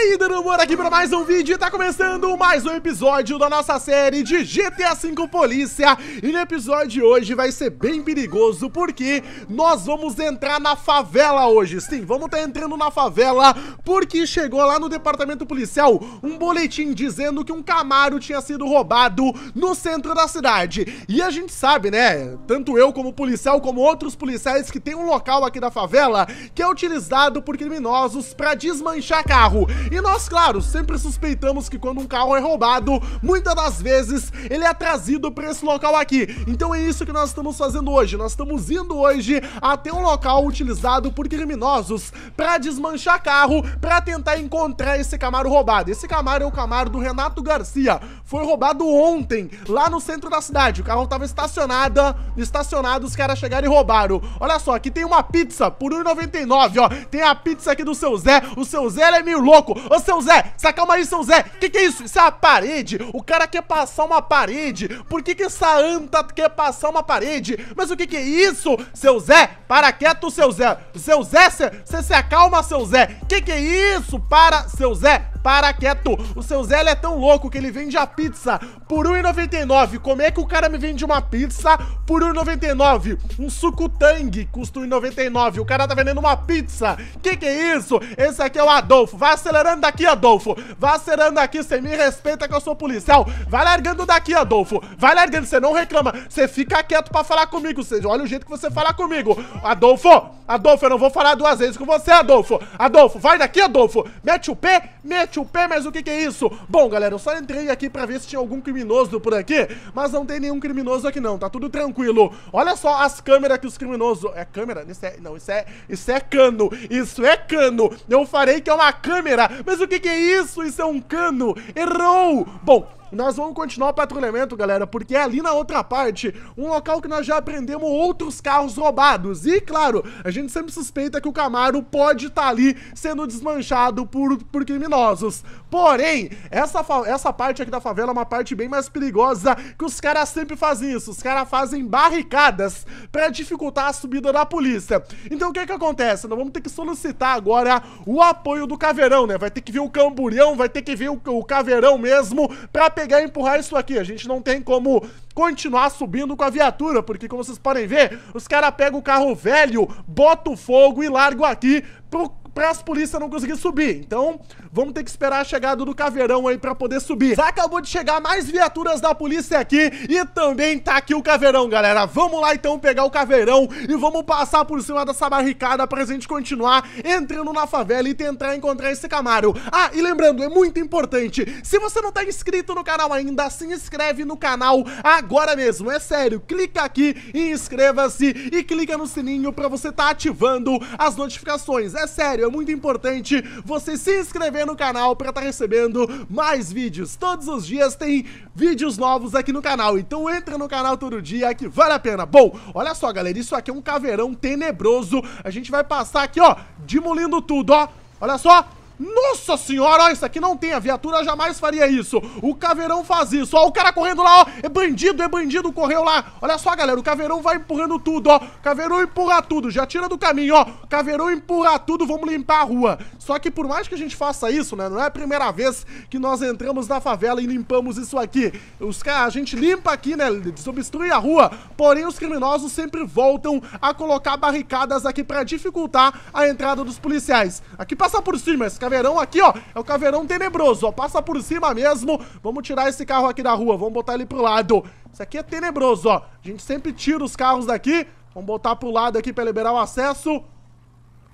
aí, Danamor aqui para mais um vídeo e tá começando mais um episódio da nossa série de GTA V Polícia E no episódio de hoje vai ser bem perigoso porque nós vamos entrar na favela hoje Sim, vamos estar tá entrando na favela porque chegou lá no departamento policial um boletim dizendo que um Camaro tinha sido roubado no centro da cidade E a gente sabe, né, tanto eu como policial como outros policiais que tem um local aqui da favela que é utilizado por criminosos para desmanchar carro e nós, claro, sempre suspeitamos que quando um carro é roubado, muitas das vezes ele é trazido para esse local aqui. Então é isso que nós estamos fazendo hoje. Nós estamos indo hoje até um local utilizado por criminosos para desmanchar carro, para tentar encontrar esse Camaro roubado. Esse Camaro é o Camaro do Renato Garcia. Foi roubado ontem, lá no centro da cidade. O carro estava estacionado, estacionado, os caras chegaram e roubaram. Olha só, aqui tem uma pizza por 1,99, ó. Tem a pizza aqui do seu Zé. O seu Zé é meio louco. Ô, seu Zé, se acalma aí, seu Zé. Que que é isso? Isso é a parede? O cara quer passar uma parede? Por que que essa anta quer passar uma parede? Mas o que que é isso? Seu Zé, para quieto, seu Zé. Seu Zé, você se acalma, seu Zé. Que que é isso? Para, seu Zé para quieto. O seu Zé é tão louco que ele vende a pizza por R$1,99. Como é que o cara me vende uma pizza por R$1,99? Um suco Tang custa R$1,99. O cara tá vendendo uma pizza. Que que é isso? Esse aqui é o Adolfo. Vai acelerando daqui, Adolfo. Vai acelerando daqui. Você me respeita que eu sou policial. Vai largando daqui, Adolfo. Vai largando. Você não reclama. Você fica quieto pra falar comigo. Cê, olha o jeito que você fala comigo. Adolfo, Adolfo, eu não vou falar duas vezes com você, Adolfo. Adolfo, vai daqui, Adolfo. Mete o pé, mete mete o pé, mas o que, que é isso? Bom, galera, eu só entrei aqui pra ver se tinha algum criminoso por aqui, mas não tem nenhum criminoso aqui não, tá tudo tranquilo. Olha só as câmeras que os criminosos... É câmera? Isso é... Não, isso é... Isso é cano. Isso é cano. Eu farei que é uma câmera, mas o que, que é isso? Isso é um cano. Errou! Bom, nós vamos continuar o patrulhamento, galera, porque é ali na outra parte, um local que nós já aprendemos outros carros roubados. E, claro, a gente sempre suspeita que o Camaro pode estar tá ali sendo desmanchado por, por criminosos. Porém, essa, essa parte aqui da favela é uma parte bem mais perigosa que os caras sempre fazem isso. Os caras fazem barricadas para dificultar a subida da polícia. Então, o que que acontece? Nós vamos ter que solicitar agora o apoio do Caveirão, né? Vai ter que vir o Camburião, vai ter que vir o, o Caveirão mesmo pra pegar e empurrar isso aqui. A gente não tem como continuar subindo com a viatura, porque como vocês podem ver, os caras pegam o carro velho, botam fogo e largam aqui pro para as polícias não conseguir subir. Então, vamos ter que esperar a chegada do Caveirão aí para poder subir. Já acabou de chegar mais viaturas da polícia aqui e também tá aqui o Caveirão, galera. Vamos lá então pegar o Caveirão e vamos passar por cima dessa barricada pra gente continuar entrando na favela e tentar encontrar esse Camaro. Ah, e lembrando, é muito importante, se você não tá inscrito no canal ainda, se inscreve no canal agora mesmo. É sério, clica aqui e inscreva-se e clica no sininho para você tá ativando as notificações. É sério, muito importante você se inscrever no canal para estar tá recebendo mais vídeos. Todos os dias tem vídeos novos aqui no canal, então entra no canal todo dia que vale a pena. Bom, olha só, galera, isso aqui é um caveirão tenebroso. A gente vai passar aqui, ó, demolindo tudo, ó. Olha só, nossa senhora, ó, isso aqui não tem. A viatura jamais faria isso. O caveirão faz isso. Ó, o cara correndo lá, ó. É bandido, é bandido, correu lá. Olha só, galera. O caveirão vai empurrando tudo, ó. Caveirão empurra tudo. Já tira do caminho, ó. Caveirão empurra tudo. Vamos limpar a rua. Só que por mais que a gente faça isso, né? Não é a primeira vez que nós entramos na favela e limpamos isso aqui. Os caras, a gente limpa aqui, né? Desobstrui a rua. Porém, os criminosos sempre voltam a colocar barricadas aqui pra dificultar a entrada dos policiais. Aqui passa por cima. Esse caveirão aqui, ó. É o caveirão tenebroso, ó. Passa por cima mesmo. Vamos tirar esse carro aqui da rua. Vamos botar ele pro lado. Isso aqui é tenebroso, ó. A gente sempre tira os carros daqui. Vamos botar pro lado aqui pra liberar o acesso.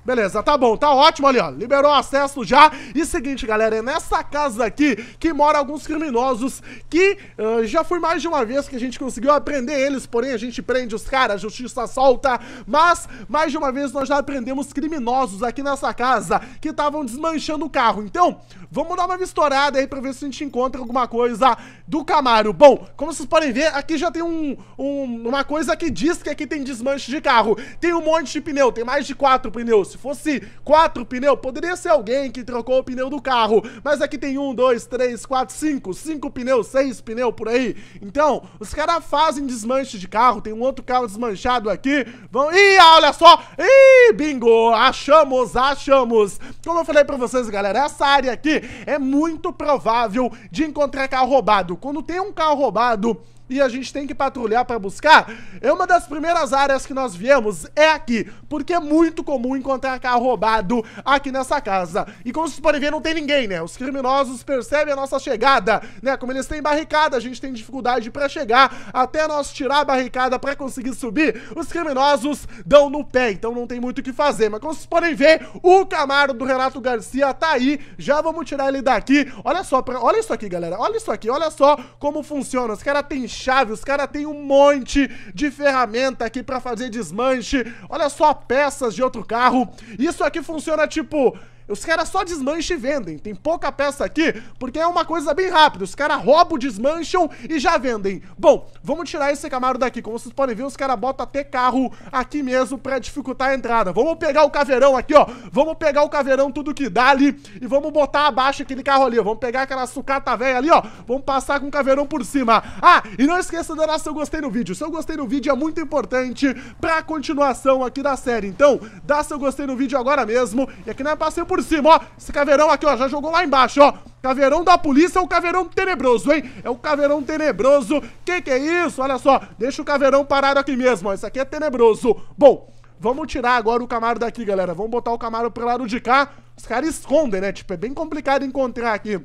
Beleza, tá bom, tá ótimo ali, ó. Liberou acesso já. E seguinte, galera, é nessa casa aqui que mora alguns criminosos que uh, já foi mais de uma vez que a gente conseguiu aprender eles, porém a gente prende os caras, a justiça solta. Mas, mais de uma vez, nós já aprendemos criminosos aqui nessa casa que estavam desmanchando o carro. Então, vamos dar uma vistorada aí pra ver se a gente encontra alguma coisa do Camaro. Bom, como vocês podem ver, aqui já tem um, um uma coisa que diz que aqui tem desmanche de carro. Tem um monte de pneu, tem mais de quatro pneus se fosse quatro pneus, poderia ser alguém que trocou o pneu do carro. Mas aqui tem um, dois, três, quatro, cinco, cinco pneus, seis pneus por aí. Então, os caras fazem desmanche de carro, tem um outro carro desmanchado aqui. Vão. Ih, olha só! Ih, bingo! Achamos, achamos! Como eu falei pra vocês, galera, essa área aqui é muito provável de encontrar carro roubado. Quando tem um carro roubado e a gente tem que patrulhar para buscar, é uma das primeiras áreas que nós viemos é aqui, porque é muito comum encontrar carro roubado aqui nessa casa. E como vocês podem ver, não tem ninguém, né? Os criminosos percebem a nossa chegada, né? Como eles têm barricada, a gente tem dificuldade para chegar, até nós tirar a barricada para conseguir subir, os criminosos dão no pé, então não tem muito o que fazer. Mas como vocês podem ver, o Camaro do Renato Garcia tá aí, já vamos tirar ele daqui. Olha só, pra... olha isso aqui, galera, olha isso aqui, olha só como funciona. Os caras têm chave, os caras têm um monte de ferramenta aqui para fazer desmanche. Olha só peças de outro carro. Isso aqui funciona tipo os caras só desmancham e vendem. Tem pouca peça aqui, porque é uma coisa bem rápida. Os caras roubam, desmancham e já vendem. Bom, vamos tirar esse Camaro daqui. Como vocês podem ver, os caras botam até carro aqui mesmo pra dificultar a entrada. Vamos pegar o caveirão aqui, ó. Vamos pegar o caveirão tudo que dá ali e vamos botar abaixo aquele carro ali. Vamos pegar aquela sucata velha ali, ó. Vamos passar com o caveirão por cima. Ah, e não esqueça de dar seu gostei no vídeo. Seu gostei no vídeo é muito importante pra continuação aqui da série. Então, dá seu gostei no vídeo agora mesmo. E aqui não é passeio por por cima, ó. Esse caveirão aqui, ó, já jogou lá embaixo, ó. Caveirão da polícia é o caveirão tenebroso, hein? É o caveirão tenebroso. Que que é isso? Olha só, deixa o caveirão parado aqui mesmo, ó. Isso aqui é tenebroso. Bom, vamos tirar agora o Camaro daqui, galera. Vamos botar o Camaro pro lado de cá. Os caras escondem, né? Tipo, é bem complicado encontrar aqui.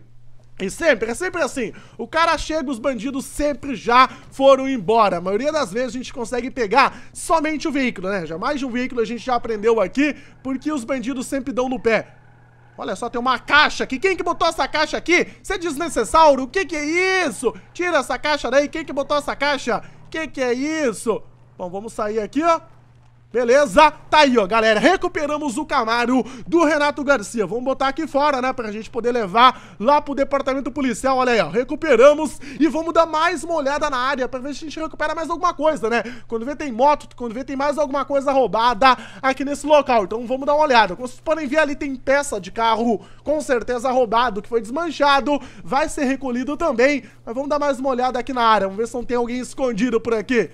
E sempre, é sempre assim. O cara chega, os bandidos sempre já foram embora. A maioria das vezes a gente consegue pegar somente o veículo, né? mais de um veículo a gente já aprendeu aqui, porque os bandidos sempre dão no pé. Olha só, tem uma caixa aqui. Quem que botou essa caixa aqui? Você é desnecessário? O que que é isso? Tira essa caixa daí. Quem que botou essa caixa? O que que é isso? Bom, vamos sair aqui, ó. Beleza? Tá aí, ó, galera. Recuperamos o Camaro do Renato Garcia. Vamos botar aqui fora, né? Pra gente poder levar lá pro departamento policial. Olha aí, ó. Recuperamos e vamos dar mais uma olhada na área pra ver se a gente recupera mais alguma coisa, né? Quando vê tem moto, quando vê tem mais alguma coisa roubada aqui nesse local. Então vamos dar uma olhada. Como vocês podem ver ali tem peça de carro com certeza roubado, que foi desmanchado. Vai ser recolhido também. Mas vamos dar mais uma olhada aqui na área. Vamos ver se não tem alguém escondido por aqui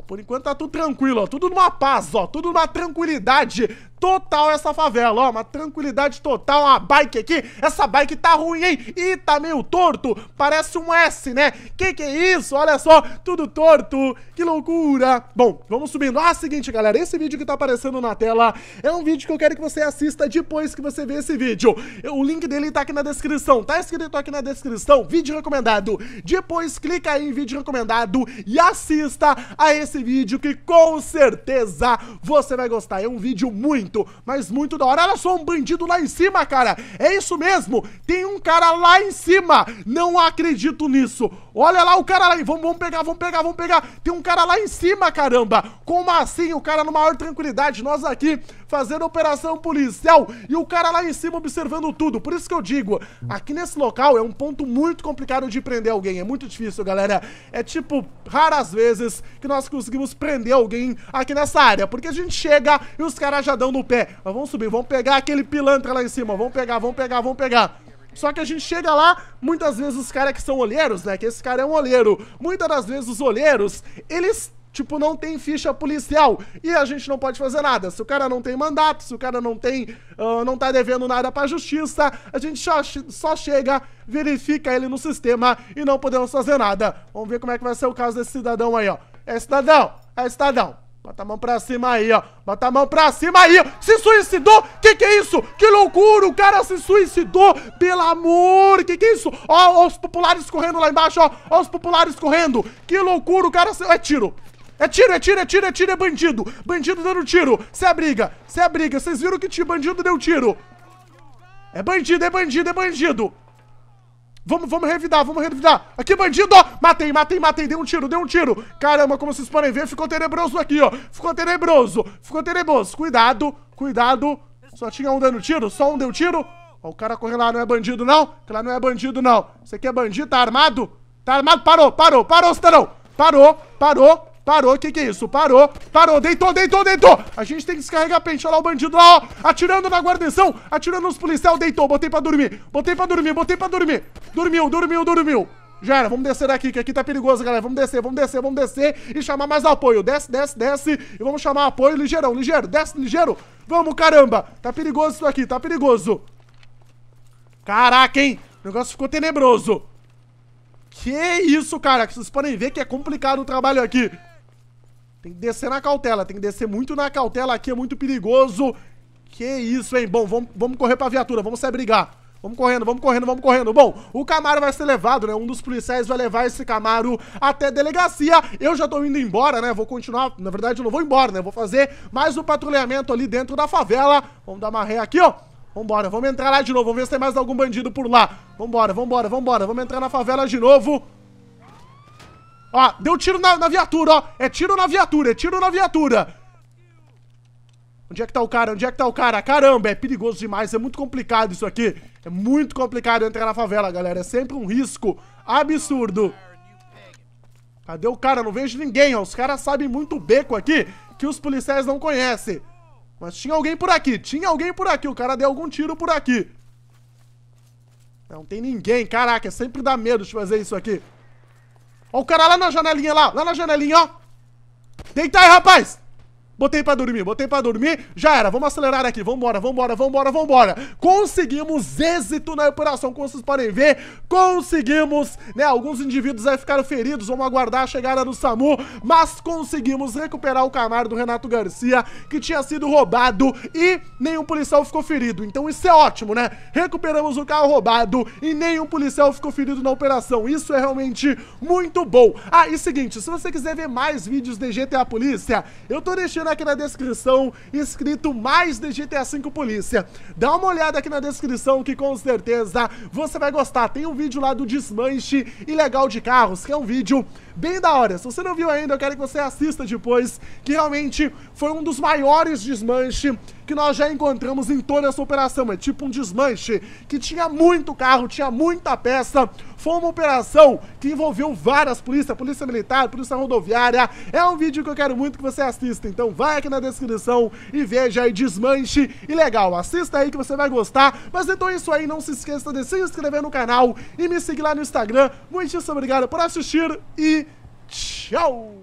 por enquanto tá tudo tranquilo, ó, tudo numa paz, ó, tudo numa tranquilidade total essa favela, ó, uma tranquilidade total, uma bike aqui, essa bike tá ruim, hein? E tá meio torto, parece um S, né? Que que é isso? Olha só, tudo torto, que loucura. Bom, vamos subindo. Ah, seguinte, galera, esse vídeo que tá aparecendo na tela é um vídeo que eu quero que você assista depois que você vê esse vídeo. O link dele tá aqui na descrição, tá escrito aqui na descrição, vídeo recomendado. Depois clica aí em vídeo recomendado e assista a esse vídeo que com certeza você vai gostar. É um vídeo muito muito, mas muito da hora. Olha só um bandido lá em cima, cara. É isso mesmo, tem um cara lá em cima. Não acredito nisso. Olha lá o cara lá. Vamos, vamos pegar, vamos pegar, vamos pegar. Tem um cara lá em cima, caramba. Como assim? O cara na maior tranquilidade. Nós aqui fazendo operação policial e o cara lá em cima observando tudo. Por isso que eu digo, aqui nesse local é um ponto muito complicado de prender alguém. É muito difícil, galera. É tipo, raras vezes que nós conseguimos prender alguém aqui nessa área, porque a gente chega e os caras já dão no o pé. Mas vamos subir, vamos pegar aquele pilantra lá em cima. Vamos pegar, vamos pegar, vamos pegar. Só que a gente chega lá, muitas vezes os caras que são olheiros, né? Que esse cara é um olheiro. Muitas das vezes os olheiros, eles Tipo, não tem ficha policial e a gente não pode fazer nada. Se o cara não tem mandato, se o cara não tem, uh, não tá devendo nada pra justiça, a gente só, só chega, verifica ele no sistema e não podemos fazer nada. Vamos ver como é que vai ser o caso desse cidadão aí, ó. É cidadão, é cidadão. Bota a mão pra cima aí, ó. Bota a mão pra cima aí. Se suicidou? Que que é isso? Que loucura, o cara se suicidou. Pelo amor, que que é isso? Ó, ó os populares correndo lá embaixo, ó. Ó os populares correndo. Que loucura, o cara se... É tiro. É tiro, é tiro, é tiro, é tiro, é bandido. Bandido dando tiro. Se abriga, é se abriga. É Vocês viram que bandido deu tiro. É bandido, é bandido, é bandido. Vamos, vamos revidar, vamos revidar. Aqui, bandido, Matei, matei, matei. Dei um tiro, dei um tiro. Caramba, como vocês podem ver, ficou tenebroso aqui, ó. Ficou tenebroso, ficou tenebroso. Cuidado, cuidado. Só tinha um dando tiro, só um deu tiro. Ó, o cara correndo lá não é bandido, não. Que lá não é bandido, não. Isso aqui é bandido, tá armado? Tá armado? Parou, parou, parou, cidadão. Parou, parou. Parou, o que, que é isso? Parou, parou, deitou, deitou, deitou. A gente tem que descarregar pente. Olha lá o bandido lá, ó. Atirando na guarnição, atirando nos policiais, deitou. Botei pra dormir, botei pra dormir, botei pra dormir. Dormiu, dormiu, dormiu. Já era, vamos descer daqui, que aqui tá perigoso, galera. Vamos descer, vamos descer, vamos descer e chamar mais apoio. Desce, desce, desce. E vamos chamar apoio ligeirão, ligeiro. Desce, ligeiro. Vamos, caramba. Tá perigoso isso aqui, tá perigoso. Caraca, hein? O negócio ficou tenebroso. Que isso, cara. Vocês podem ver que é complicado o trabalho aqui. Tem que descer na cautela, tem que descer muito na cautela aqui, é muito perigoso. Que isso, hein? Bom, vamos, vamos correr pra viatura, vamos se abrigar. Vamos correndo, vamos correndo, vamos correndo. Bom, o Camaro vai ser levado, né? Um dos policiais vai levar esse Camaro até delegacia. Eu já tô indo embora, né? Vou continuar. Na verdade, eu não vou embora, né? Vou fazer mais um patrulhamento ali dentro da favela. Vamos dar uma ré aqui, ó. Vambora, vamos entrar lá de novo. Vamos ver se tem mais algum bandido por lá. Vambora, vambora, vambora. Vamos entrar na favela de novo. Ó, deu tiro na, na viatura, ó. É tiro na viatura, é tiro na viatura. Onde é que tá o cara? Onde é que tá o cara? Caramba, é perigoso demais, é muito complicado isso aqui. É muito complicado entrar na favela, galera. É sempre um risco absurdo. Cadê o cara? Não vejo ninguém, ó. Os caras sabem muito o beco aqui que os policiais não conhecem. Mas tinha alguém por aqui, tinha alguém por aqui. O cara deu algum tiro por aqui. Não tem ninguém, caraca, é sempre dá medo de fazer isso aqui. Olha o cara lá na janelinha, lá. Lá na janelinha, ó. Deita aí, rapaz. Botei pra dormir, botei pra dormir. Já era, vamos acelerar aqui. Vambora, vambora, vambora, vambora. Conseguimos êxito na operação, como vocês podem ver. Conseguimos, né? Alguns indivíduos aí ficaram feridos. Vamos aguardar a chegada do SAMU. Mas conseguimos recuperar o camaro do Renato Garcia, que tinha sido roubado e nenhum policial ficou ferido. Então isso é ótimo, né? Recuperamos o carro roubado e nenhum policial ficou ferido na operação. Isso é realmente muito bom. Ah, e seguinte, se você quiser ver mais vídeos de GTA Polícia, eu tô deixando aqui na descrição escrito mais de GTA V Polícia. Dá uma olhada aqui na descrição que com certeza você vai gostar. Tem um vídeo lá do desmanche ilegal de carros, que é um vídeo bem da hora. Se você não viu ainda, eu quero que você assista depois, que realmente foi um dos maiores desmanches que nós já encontramos em toda essa operação. É tipo um desmanche que tinha muito carro, tinha muita peça, foi uma operação que envolveu várias polícias, polícia militar, polícia rodoviária. É um vídeo que eu quero muito que você assista, então vai aqui na descrição e veja e desmanche. E legal, assista aí que você vai gostar. Mas então é isso aí, não se esqueça de se inscrever no canal e me seguir lá no Instagram. Muitíssimo obrigado por assistir e tchau!